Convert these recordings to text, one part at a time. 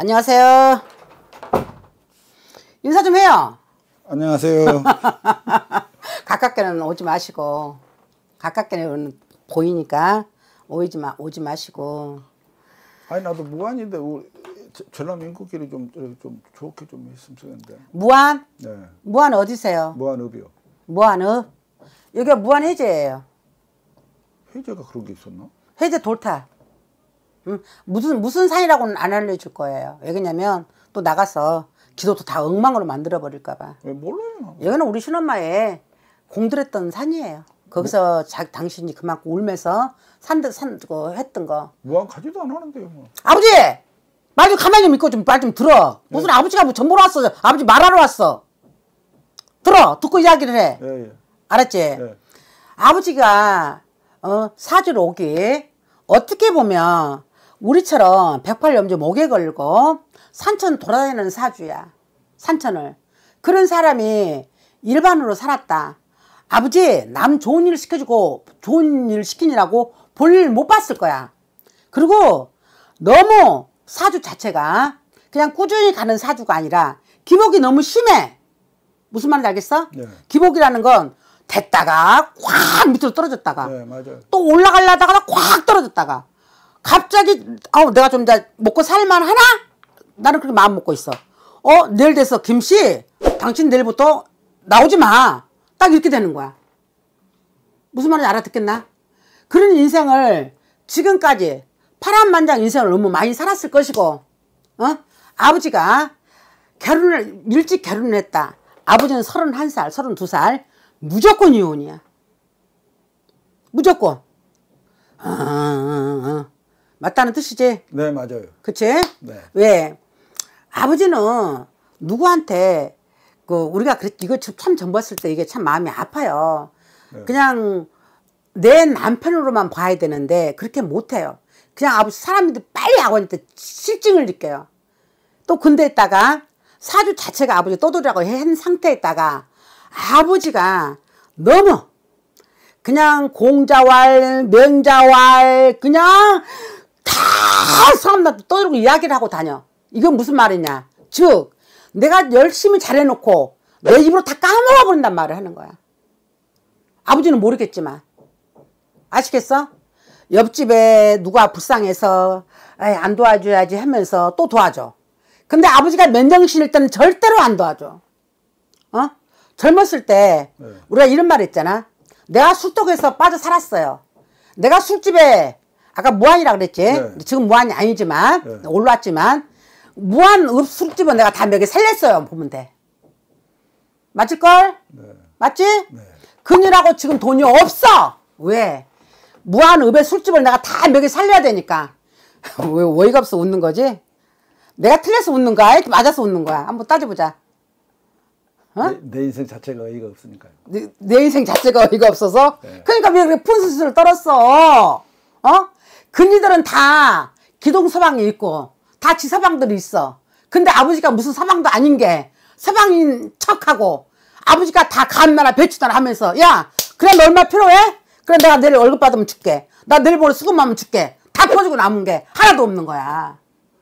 안녕하세요. 인사 좀 해요. 안녕하세요. 가깝게는 오지 마시고 가깝게는 보이니까 오지 마 오지 마시고. 아니 나도 무한인데 전남 인구끼리 좀좀 좋게 좀 했으면 좋겠데 무한? 네. 무한 어디세요? 무한읍이요. 무한읍? 여기가 무한해제예요. 해제가 그런 게 있었나? 해제 돌탑. 무슨 무슨 사이라고는 안 알려줄 거예요. 왜냐면 또 나가서 기도도 다 엉망으로 만들어 버릴까 봐. 왜 몰라요? 여기는 우리 신엄마의 공들였던 산이에요. 거기서 뭐? 자, 당신이 그만큼 울면서 산들 산고 했던 거. 무 가지도 안 하는데요. 뭐. 아버지 말 좀 가만히 좀 있고 좀 말 좀 들어. 네. 무슨 네. 아버지가 뭐 전보러 왔어? 아버지 말하러 왔어. 들어 듣고 이야기를 해. 네, 네. 알았지? 예. 아버지가 어, 사주를 오기 어떻게 보면 우리처럼 108염주 목에 걸고 산천 돌아다니는 사주야. 산천을. 그런 사람이 일반으로 살았다. 아버지 남 좋은 일 시켜주고 좋은 일 시키느라고 볼 일 못 봤을 거야. 그리고 너무 사주 자체가 그냥 꾸준히 가는 사주가 아니라 기복이 너무 심해. 무슨 말인지 알겠어? 네. 기복이라는 건 됐다가 꽉 밑으로 떨어졌다가 네, 또 올라가려다가 꽉 떨어졌다가 갑자기 아 내가 좀 이제 먹고 살만 하나? 나는 그렇게 마음 먹고 있어. 어 내일 돼서 김씨 당신 내일부터 나오지 마. 딱 이렇게 되는 거야. 무슨 말인지 알아듣겠나? 그런 인생을 지금까지 파란만장 인생을 너무 많이 살았을 것이고 어? 아버지가 결혼을 일찍 결혼을 했다. 아버지는 31살, 32살 무조건 이혼이야. 무조건. 아, 아, 아. 맞다는 뜻이지? 네, 맞아요. 그치? 네. 왜? 아버지는 누구한테, 그, 우리가 그, 이거 참 전봤을 때 이게 참 마음이 아파요. 네. 그냥 내 남편으로만 봐야 되는데 그렇게 못해요. 그냥 아버지 사람들 빨리 아버지한테 실증을 느껴요. 또 근데 있다가 사주 자체가 아버지 떠돌이라고 한 상태에다가 아버지가 너무 그냥 공자왈, 명자왈, 그냥 다 사람들한테 떠들고 이야기를 하고 다녀. 이건 무슨 말이냐. 즉 내가 열심히 잘해놓고 내 입으로 다 까먹어버린단 말을 하는 거야. 아버지는 모르겠지만. 아시겠어? 옆집에 누가 불쌍해서 안 도와줘야지 하면서 또 도와줘. 근데 아버지가 면정신일 때는 절대로 안 도와줘. 어? 젊었을 때 네. 우리가 이런 말 했잖아. 내가 술독에서 빠져 살았어요. 내가 술집에 아까 무한이라 그랬지 네. 지금 무한이 아니지만 네. 올라왔지만 무한 술집은 내가 다 몇 개 살렸어요 보면 돼 맞을걸? 네. 맞지? 네. 근이라고 지금 돈이 없어 왜? 무한읍의 술집을 내가 다 몇 개 살려야 되니까 왜 어이가 없어 웃는 거지? 내가 틀려서 웃는 거야? 맞아서 웃는 거야? 한번 따져보자 어? 내, 내, 인생 자체가 어이가 없으니까요. 내, 내 인생 자체가 어이가 없어서? 네. 그러니까 왜 그렇게 푼수술을 떨었어? 어? 근이들은 다 기동 서방이 있고 다 지서방들이 있어. 근데 아버지가 무슨 서방도 아닌 게 서방인 척하고 아버지가 다 간나라 배추나라 하면서 야 그래 너 얼마 필요해? 그래 내가 내일 월급 받으면 줄게. 나 내일 모레 수급하면 줄게. 다 퍼주고 남은 게 하나도 없는 거야.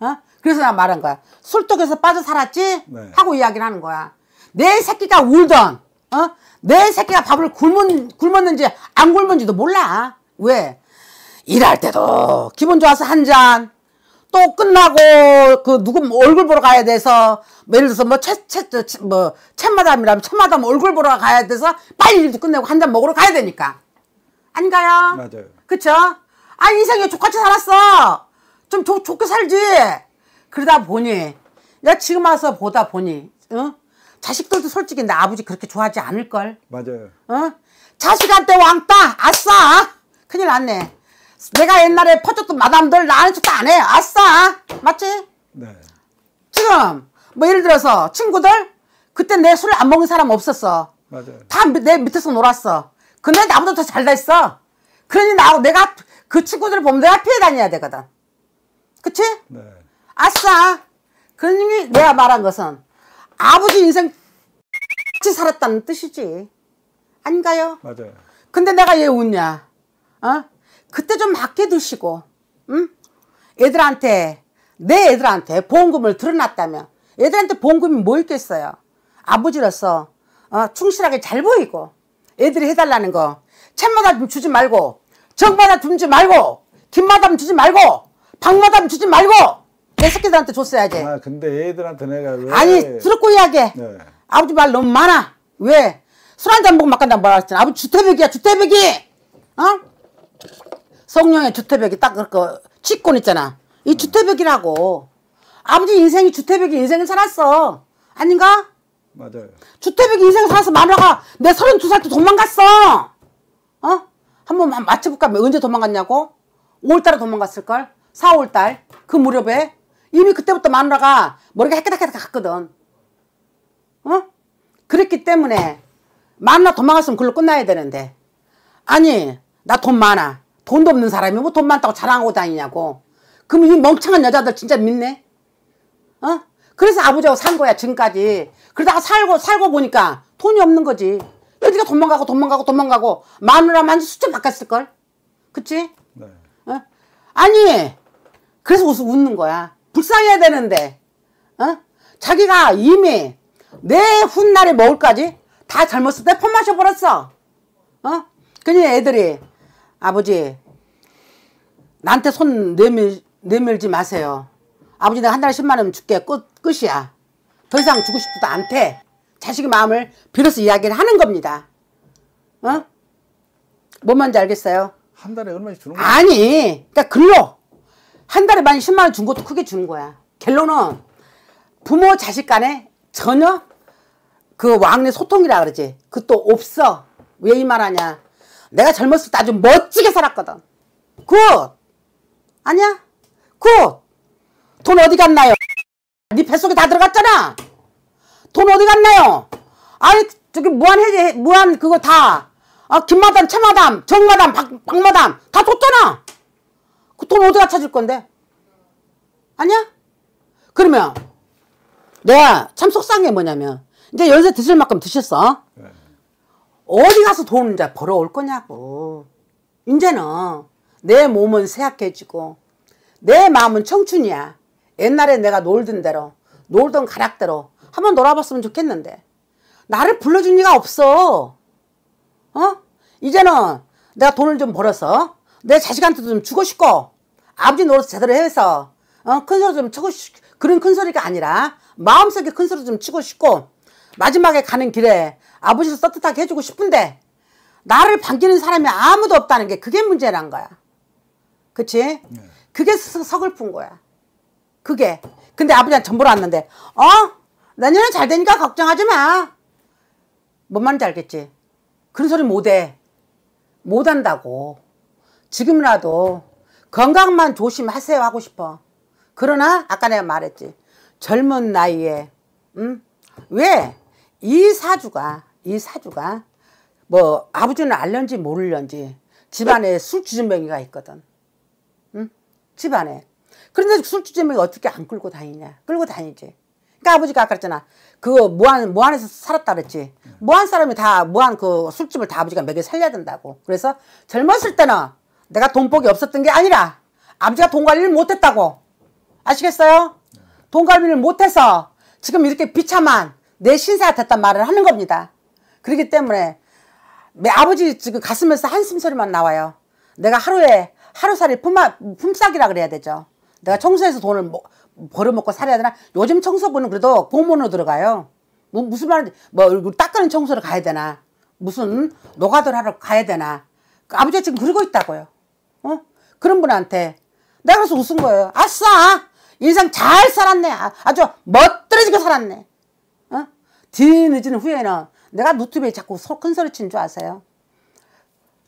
어? 그래서 나 말한 거야. 술독에서 빠져 살았지? 네. 하고 이야기를 하는 거야. 내 새끼가 울던 어? 내 새끼가 밥을 굶은, 굶었는지 안 굶은지도 몰라. 왜? 일할 때도 기분 좋아서 한 잔, 또 끝나고 그 누구 얼굴 보러 가야 돼서 예를 들어서 뭐 채 채뭐 챗마담이라면 뭐 챗마담 얼굴 보러 가야 돼서 빨리 일도 끝내고 한 잔 먹으러 가야 되니까 아닌 가요? 맞아요. 그쵸? 아 인생이 족같이 살았어. 좀 좋, 좋게 살지. 그러다 보니 내가 지금 와서 보다 보니 어? 자식들도 솔직히 나 아버지 그렇게 좋아하지 않을걸. 맞아요. 어? 자식한테 왕따 아싸 큰일 났네. 내가 옛날에 퍼졌던 마담들 나는 척도 안 해. 아싸. 맞지? 네. 지금 뭐 예를 들어서 친구들 그때 내 술을 안 먹은 사람 없었어. 맞아요. 다 내 밑에서 놀았어. 근데 나보다 더 잘됐어. 그러니 나 내가 그 친구들을 보면 내가 피해 다녀야 되거든. 그치? 네. 아싸. 그러니 내가 말한 것은 아버지 인생 같이 살았다는 뜻이지. 아닌가요? 맞아요. 근데 내가 얘 웃냐? 어? 그때 좀맡겨두시고 응? 애들한테 내 애들한테 보험금을 드러놨다면 애들한테 보험금이 뭐 있겠어요 아버지로서 어, 충실하게 잘 보이고 애들이 해달라는 거 챗마다 주지 말고 정마다 주지 말고 김마담 주지 말고 박마담 주지 말고 내 새끼들한테 줬어야지 아 근데 애들한테 내가 왜 아니 들었고 이야기해 네. 아버지 말 너무 많아 왜? 술 한 잔 먹고 막 간다 뭐라 그랬잖아 아버지 주태백이야 주태백이 어? 성룡의 주태벽이 딱 그렇게 치권 있잖아. 이 주태벽이라고. 아버지 인생이 주태벽이 인생을 살았어. 아닌가? 맞아요. 주태벽이 인생 을 살아서 마누라가 내 32살 때 도망갔어. 어? 한번 맞춰볼까? 뭐 언제 도망갔냐고? 5월달에 도망갔을걸? 4월달. 그 무렵에. 이미 그때부터 마누라가 머리가 헷갈헷갈 갔거든. 어? 그랬기 때문에 마누라 도망갔으면 그걸로 끝나야 되는데. 아니, 나 돈 많아. 돈도 없는 사람이 뭐 돈 많다고 자랑하고 다니냐고. 그럼 이 멍청한 여자들 진짜 믿네? 어? 그래서 아버지하고 산 거야, 지금까지. 그러다가 살고, 살고 보니까 돈이 없는 거지. 그러니까 도망가고, 도망가고, 도망가고. 마누라만 수천 바꿨을걸? 그치? 네. 어? 아니, 그래서 웃, 웃는 거야. 불쌍해야 되는데. 어? 자기가 이미 내 훗날에 먹을까지 다잘못했을때폰 마셔버렸어. 어? 그니 애들이 아버지 나한테 손 내밀, 내밀지 마세요. 아버지 내가 한 달에 10만원 줄게. 끝, 끝이야. 더 이상 주고 싶지도 않대. 자식의 마음을 빌어서 이야기를 하는 겁니다. 어? 뭔 말인지 알겠어요? 한 달에 얼마씩 주는 거야? 아니, 그러니까 글로. 한 달에 만 10만 원 준 것도 크게 주는 거야. 결론은 부모 자식 간에 전혀 그 왕래 소통이라 그러지. 그것도 없어. 왜 이 말하냐. 내가 젊었을 때 아주 멋지게 살았거든. 굿! 아니야? 굿! 돈 어디 갔나요? 네 뱃속에 다 들어갔잖아. 돈 어디 갔나요? 아니 저기 무한해제 무한 그거 다 아, 김마담, 최마담, 정마담, 박, 박마담 다 줬잖아. 그 돈어디갖춰을 건데? 아니야? 그러면 내가 참 속상한 게 뭐냐면 이제 연세 드실 만큼 드셨어. 네. 어디 가서 돈을 이제 벌어올 거냐고. 이제는 내 몸은 쇠약해지고 내 마음은 청춘이야. 옛날에 내가 놀던 대로 놀던 가락대로 한번 놀아봤으면 좋겠는데 나를 불러준 리가 없어. 어? 이제는 내가 돈을 좀 벌어서 내 자식한테도 좀 주고 싶고 아버지 노릇 제대로 해서 어? 큰 소리 좀 치고 싶 그런 큰 소리가 아니라 마음속에 큰 소리 좀 치고 싶고 마지막에 가는 길에 아버지를 떳떳하게 해주고 싶은데 나를 반기는 사람이 아무도 없다는 게 그게 문제란 거야. 그치? 네. 그게 서글픈 거야. 그게. 근데 아버지한테 전보를 왔는데 어? 내년에 잘 되니까 걱정하지 마. 뭔 말인지 알겠지? 그런 소리 못해. 못한다고. 지금이라도 건강만 조심하세요 하고 싶어. 그러나 아까 내가 말했지. 젊은 나이에 응? 왜? 이 사주가 이 사주가 뭐 아버지는 알런지 모를런지 집안에 술주전병이가 있거든. 응? 집안에. 그런데 술주전병이 어떻게 안 끌고 다니냐. 끌고 다니지. 그러니까 아버지가 아까 그랬잖아. 그 무한, 무한에서 살았다 그랬지. 무한 사람이 다, 무한 그 술집을 다 아버지가 먹여 살려야 된다고. 그래서 젊었을 때는 내가 돈복이 없었던 게 아니라 아버지가 돈 관리를 못했다고. 아시겠어요? 돈 관리를 못해서 지금 이렇게 비참한 내 신사가 됐단 말을 하는 겁니다. 그렇기 때문에 내 아버지 지금 가슴에서 한숨 소리만 나와요. 내가 하루에 하루살이 품아, 품삯이라 그래야 되죠. 내가 청소해서 돈을 뭐, 벌어먹고 살아야 되나? 요즘 청소부는 그래도 공무원으로 들어가요. 뭐, 무슨 말인지, 뭐, 얼굴 닦는 청소를 가야 되나? 무슨 노가다 하러 가야 되나? 그 아버지가 지금 그러고 있다고요. 어? 그런 분한테. 내가 그래서 웃은 거예요. 아싸! 인상 잘 살았네. 아, 아주 멋들어지게 살았네. 어? 뒤늦은 후에는 내가 노트북에 자꾸 소, 큰 소리 치는 줄 아세요?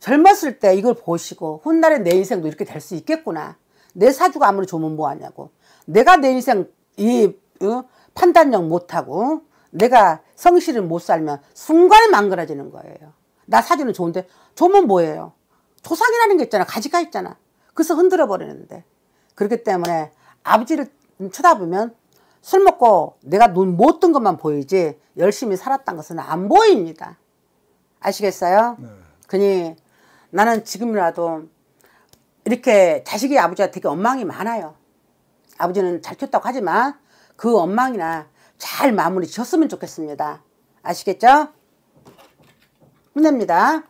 젊었을 때 이걸 보시고 훗날에 내 인생도 이렇게 될 수 있겠구나. 내 사주가 아무리 좋으면 뭐하냐고. 내가 내 인생 이 어? 판단력 못하고 내가 성실을 못 살면 순간망그지는 거예요. 나 사주는 좋은데 좋으면 뭐예요? 조상이라는 게 있잖아. 가지가 있잖아. 그래서 흔들어 버리는데. 그렇기 때문에 아버지를 쳐다보면 술 먹고 내가 눈 못 뜬 것만 보이지 열심히 살았던 것은 안 보입니다. 아시겠어요? 네. 그니 나는 지금이라도 이렇게 자식이 아버지가 되게 엉망이 많아요. 아버지는 잘 켰다고 하지만 그 엉망이나 잘 마무리 지었으면 좋겠습니다. 아시겠죠? 끝냅니다.